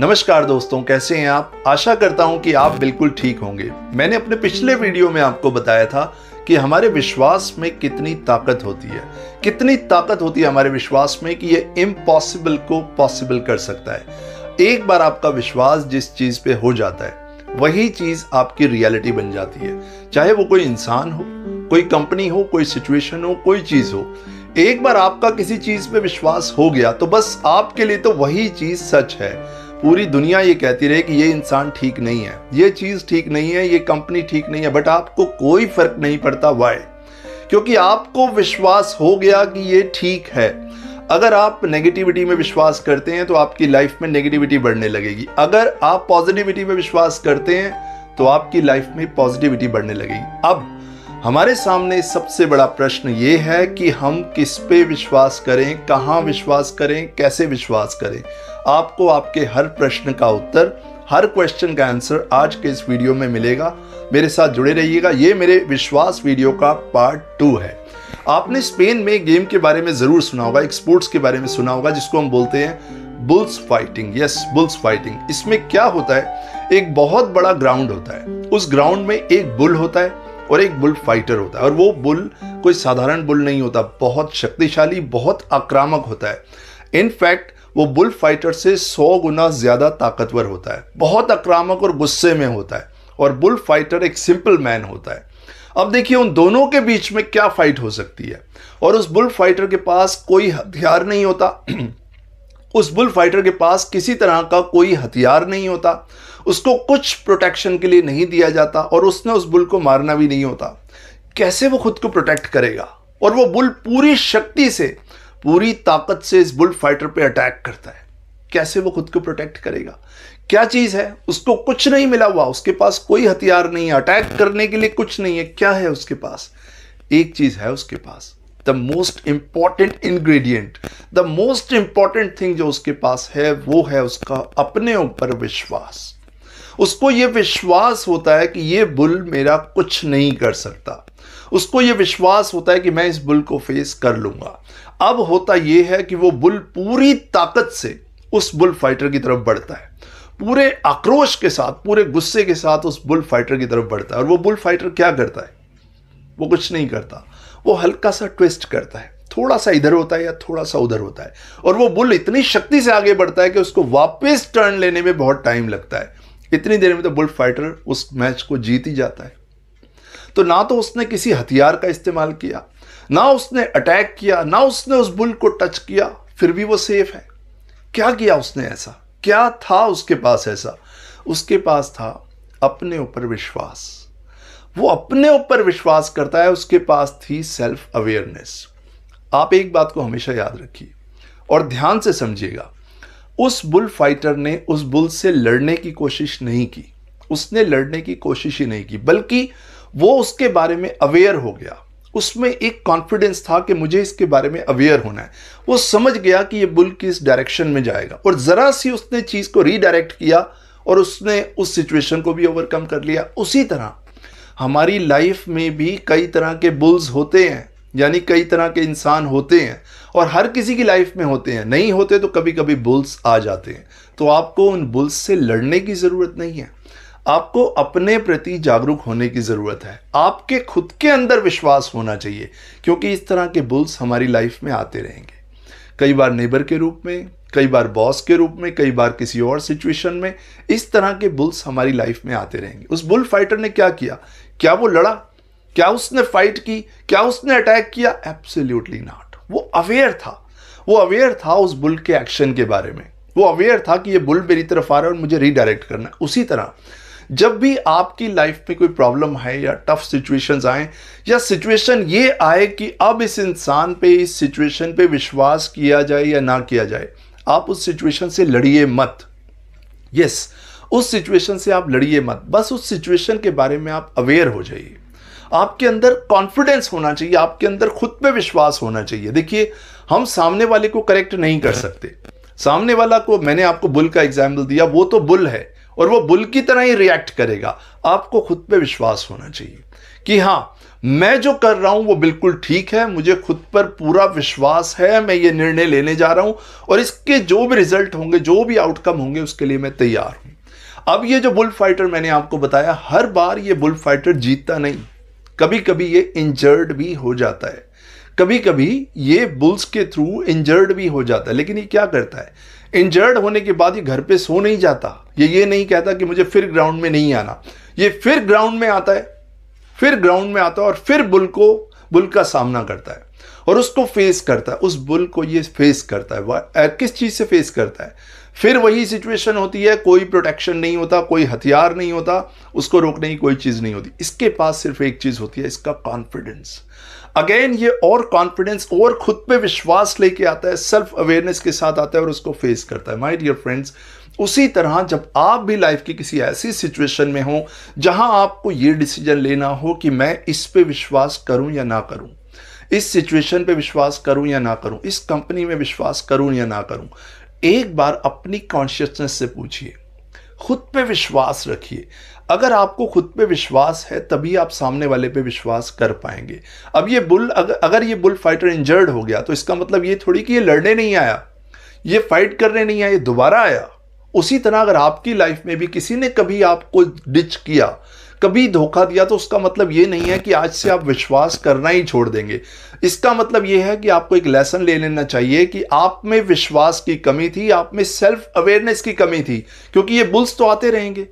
नमस्कार दोस्तों कैसे हैं आप आशा करता हूं कि आप बिल्कुल ठीक होंगे मैंने अपने पिछले वीडियो में आपको बताया था कि हमारे विश्वास में कितनी ताकत होती है कितनी ताकत होती है हमारे विश्वास में कि ये इम्पॉसिबल को पॉसिबल कर सकता है एक बार आपका विश्वास जिस चीज़ पे हो जाता है वही चीज़ आपकी रियलिटी बन जाती है चाहे वो कोई इंसान हो कोई कंपनी हो कोई सिचुएशन हो कोई चीज़ हो एक बार आपका किसी चीज़ पे विश्वास हो गया तो बस आपके लिए तो वही चीज़ सच है पूरी दुनिया ये कहती रहे कि ये इंसान ठीक नहीं है ये चीज़ ठीक नहीं है ये कंपनी ठीक नहीं है बट आपको कोई फर्क नहीं पड़ता वाई क्योंकि आपको विश्वास हो गया कि ये ठीक है अगर आप नेगेटिविटी में विश्वास करते हैं तो आपकी लाइफ में नेगेटिविटी बढ़ने लगेगी अगर आप पॉजिटिविटी में विश्वास करते हैं तो आपकी लाइफ में पॉजिटिविटी बढ़ने लगेगी अब हमारे सामने सबसे बड़ा प्रश्न ये है कि हम किस पे विश्वास करें कहाँ विश्वास करें कैसे विश्वास करें आपको आपके हर प्रश्न का उत्तर हर क्वेश्चन का आंसर आज के इस वीडियो में मिलेगा मेरे साथ जुड़े रहिएगा ये मेरे विश्वास वीडियो का पार्ट टू है आपने स्पेन में गेम के बारे में ज़रूर सुना होगा एक स्पोर्ट्स के बारे में सुना होगा जिसको हम बोलते हैं bulls fighting yes bulls fighting इसमें क्या होता है एक बहुत बड़ा ग्राउंड होता है उस ग्राउंड में एक बुल होता है और एक बुल फाइटर होता है और वो बुल कोई साधारण बुल नहीं होता बहुत शक्तिशाली बहुत आक्रामक होता है इनफैक्ट वो बुल फाइटर से सौ गुना ज़्यादा ताकतवर होता है बहुत आक्रामक और गुस्से में होता है और बुल फाइटर एक सिंपल मैन होता है अब देखिए उन दोनों के बीच में क्या फाइट हो सकती है और उस बुल फाइटर के पास कोई हथियार नहीं होता उस बुल फाइटर के पास किसी तरह का कोई हथियार नहीं होता उसको कुछ प्रोटेक्शन के लिए नहीं दिया जाता और उसने उस बुल को मारना भी नहीं होता कैसे वो खुद को प्रोटेक्ट करेगा और वो बुल पूरी शक्ति से पूरी ताकत से इस बुल फाइटर पे अटैक करता है कैसे वो खुद को प्रोटेक्ट करेगा क्या चीज़ है उसको कुछ नहीं मिला हुआ उसके पास कोई हथियार नहीं है अटैक करने के लिए कुछ नहीं है क्या है उसके पास एक चीज़ है उसके पास the most important ingredient the most important thing जो उसके पास है वो है उसका अपने ऊपर विश्वास उसको ये विश्वास होता है कि ये बुल मेरा कुछ नहीं कर सकता उसको ये विश्वास होता है कि मैं इस बुल को फेस कर लूंगा अब होता यह है कि वो बुल पूरी ताकत से उस बुल फाइटर की तरफ बढ़ता है पूरे आक्रोश के साथ पूरे गुस्से के साथ उस बुल फाइटर की तरफ बढ़ता है और वो बुल फाइटर क्या करता है वो कुछ नहीं करता वो हल्का सा ट्विस्ट करता है थोड़ा सा इधर होता है या थोड़ा सा उधर होता है और वो बुल इतनी शक्ति से आगे बढ़ता है कि उसको वापस टर्न लेने में बहुत टाइम लगता है इतनी देर में तो बुल फाइटर उस मैच को जीत ही जाता है तो ना तो उसने किसी हथियार का इस्तेमाल किया ना उसने अटैक किया ना उसने उस बुल को टच किया फिर भी वो सेफ है क्या किया उसने ऐसा क्या था उसके पास ऐसा उसके पास था अपने ऊपर विश्वास वो अपने ऊपर विश्वास करता है उसके पास थी सेल्फ अवेयरनेस आप एक बात को हमेशा याद रखिए और ध्यान से समझिएगा उस बुल फाइटर ने उस बुल से लड़ने की कोशिश नहीं की उसने लड़ने की कोशिश ही नहीं की बल्कि वो उसके बारे में अवेयर हो गया उसमें एक कॉन्फिडेंस था कि मुझे इसके बारे में अवेयर होना है वो समझ गया कि ये बुल किस डायरेक्शन में जाएगा और ज़रा सी उसने चीज़ को रीडायरेक्ट किया और उसने उस सिचुएशन को भी ओवरकम कर लिया उसी तरह हमारी लाइफ में भी कई तरह के बुल्स होते हैं यानी कई तरह के इंसान होते हैं और हर किसी की लाइफ में होते हैं नहीं होते तो कभी कभी बुल्स आ जाते हैं तो आपको उन बुल्स से लड़ने की ज़रूरत नहीं है आपको अपने प्रति जागरूक होने की ज़रूरत है आपके खुद के अंदर विश्वास होना चाहिए क्योंकि इस तरह के बुल्स हमारी लाइफ में आते रहेंगे कई बार नेबर के रूप में कई बार बॉस के रूप में कई बार किसी और सिचुएशन में इस तरह के बुल्स हमारी लाइफ में आते रहेंगे उस बुल फाइटर ने क्या किया क्या वो लड़ा क्या उसने फाइट की क्या उसने अटैक किया एब्सोल्यूटली नॉट वो अवेयर था वो अवेयर था उस बुल के एक्शन के बारे में वो अवेयर था कि ये बुल मेरी तरफ आ रहा है और मुझे रीडायरेक्ट करना है उसी तरह जब भी आपकी लाइफ में कोई प्रॉब्लम है या टफ सिचुएशंस आए या सिचुएशन ये आए कि अब इस इंसान पे इस सिचुएशन पे विश्वास किया जाए या ना किया जाए आप उस सिचुएशन से लड़िए मत यस yes, उस सिचुएशन से आप लड़िए मत बस उस सिचुएशन के बारे में आप अवेयर हो जाइए आपके अंदर कॉन्फिडेंस होना चाहिए आपके अंदर खुद पे विश्वास होना चाहिए देखिए हम सामने वाले को करेक्ट नहीं कर सकते सामने वाला को मैंने आपको बुल का एग्जाम्पल दिया वो तो बुल है और वो बुल की तरह ही रिएक्ट करेगा आपको खुद पे विश्वास होना चाहिए कि हाँ मैं जो कर रहा हूं वो बिल्कुल ठीक है मुझे खुद पर पूरा विश्वास है मैं ये निर्णय लेने जा रहा हूं और इसके जो भी रिजल्ट होंगे जो भी आउटकम होंगे उसके लिए मैं तैयार हूं अब ये जो बुल फाइटर मैंने आपको बताया हर बार ये बुल फाइटर जीतता नहीं कभी कभी ये इंजर्ड भी हो जाता है कभी कभी ये बुल्स के थ्रू इंजर्ड भी हो जाता है लेकिन ये क्या करता है इंजर्ड होने के बाद ये घर पे सो नहीं जाता ये ये नहीं कहता कि मुझे फिर ग्राउंड में नहीं आना ये फिर ग्राउंड में आता है फिर ग्राउंड में आता है और फिर बुल को बुल का सामना करता है और उसको फेस करता है उस बुल को ये फेस करता है किस चीज़ से फेस करता है फिर वही सिचुएशन होती है कोई प्रोटेक्शन नहीं होता कोई हथियार नहीं होता उसको रोकने की कोई चीज़ नहीं होती इसके पास सिर्फ एक चीज़ होती है इसका कॉन्फिडेंस अगेन ये और कॉन्फिडेंस और खुद पे विश्वास लेके आता है सेल्फ अवेयरनेस के साथ आता है और उसको फेस करता है माय डियर फ्रेंड्स उसी तरह जब आप भी लाइफ की किसी ऐसी सिचुएशन में हो जहां आपको ये डिसीजन लेना हो कि मैं इस पे विश्वास करूं या ना करूं इस सिचुएशन पे विश्वास करूं या ना करूं इस कंपनी में विश्वास करूं या ना करूं एक बार अपनी कॉन्शियसनेस से पूछिए खुद पे विश्वास रखिए अगर आपको खुद पे विश्वास है तभी आप सामने वाले पे विश्वास कर पाएंगे अब ये बुल अगर अगर ये बुल फाइटर इंजर्ड हो गया तो इसका मतलब ये थोड़ी कि ये लड़ने नहीं आया ये फाइट करने नहीं आया ये दोबारा आया उसी तरह अगर आपकी लाइफ में भी किसी ने कभी आपको डिच किया कभी धोखा दिया तो उसका मतलब ये नहीं है कि आज से आप विश्वास करना ही छोड़ देंगे इसका मतलब ये है कि आपको एक लेसन ले लेना चाहिए कि आप में विश्वास की कमी थी आप में सेल्फ अवेयरनेस की कमी थी क्योंकि ये बुल्स तो आते रहेंगे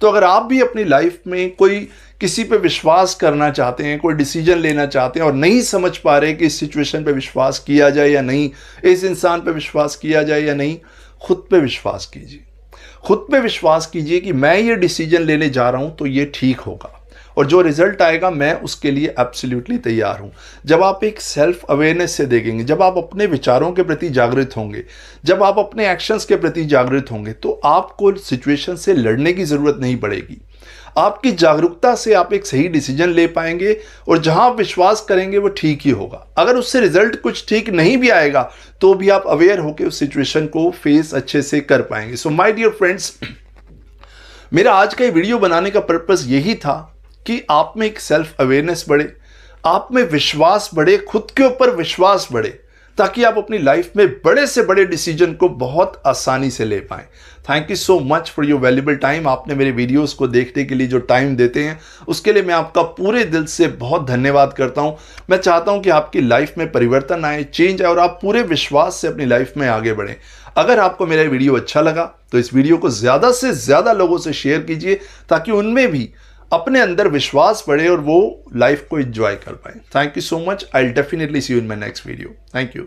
तो अगर आप भी अपनी लाइफ में कोई किसी पे विश्वास करना चाहते हैं कोई डिसीजन लेना चाहते हैं और नहीं समझ पा रहे कि इस सिचुएशन पे विश्वास किया जाए या नहीं इस इंसान पे विश्वास किया जाए या नहीं खुद पे विश्वास कीजिए खुद पे विश्वास कीजिए कि मैं ये डिसीजन लेने जा रहा हूँ तो ये ठीक होगा और जो रिजल्ट आएगा मैं उसके लिए एब्सोल्युटली तैयार हूँ जब आप एक सेल्फ अवेयरनेस से देखेंगे जब आप अपने विचारों के प्रति जागृत होंगे जब आप अपने एक्शंस के प्रति जागृत होंगे तो आपको सिचुएशन से लड़ने की ज़रूरत नहीं पड़ेगी आपकी जागरूकता से आप एक सही डिसीजन ले पाएंगे और जहां आप विश्वास करेंगे वो ठीक ही होगा अगर उससे रिजल्ट कुछ ठीक नहीं भी आएगा तो भी आप अवेयर होकर उस सिचुएशन को फेस अच्छे से कर पाएंगे सो माई डियर फ्रेंड्स मेरा आज का वीडियो बनाने का पर्पज यही था कि आप में एक सेल्फ अवेयरनेस बढ़े आप में विश्वास बढ़े खुद के ऊपर विश्वास बढ़े ताकि आप अपनी लाइफ में बड़े से बड़े डिसीजन को बहुत आसानी से ले पाएँ thank you so much for your valuable time आपने मेरे वीडियोस को देखने के लिए जो टाइम देते हैं उसके लिए मैं आपका पूरे दिल से बहुत धन्यवाद करता हूं मैं चाहता हूं कि आपकी लाइफ में परिवर्तन आए चेंज आए और आप पूरे विश्वास से अपनी लाइफ में आगे बढ़ें अगर आपको मेरा वीडियो अच्छा लगा तो इस वीडियो को ज़्यादा से ज़्यादा लोगों से शेयर कीजिए ताकि उनमें भी अपने अंदर विश्वास बढ़े और वो लाइफ को इंजॉय कर पाए thank you so much I definitely see you in my next video thank you